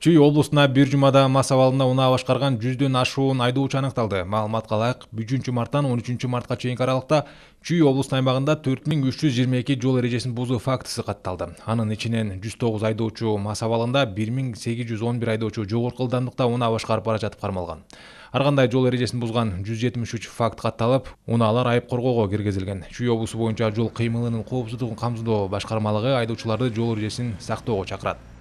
чүй облусунда бир жумада мас абалында унаа башкарган жүздөн ашуун айдоочу аныкталды маалыматка ылайык үчүнчү марттан он үчүнчү мартка чейинки аралыкта чүй облусунун аймагында төрт миң үч жүз жыйырма эки жол эрежесин бузуу фактысы катталды анын ичинен жүз тогуз айдоочу мас абалында бир миң сегиз жүз он бир айдоочу жогорку ылдамдыкта унаа башкарып бара жатып кармалган ар кандай жол эрежесин бузган жүз жетимиш үч факт катталып унаалар айып коргоого киргизилген чүй облусу боюнча жол кыймылынын коопсуздугун камсыздоо башкармалыгы айдоочуларды жол эрежесин сактоого чакырат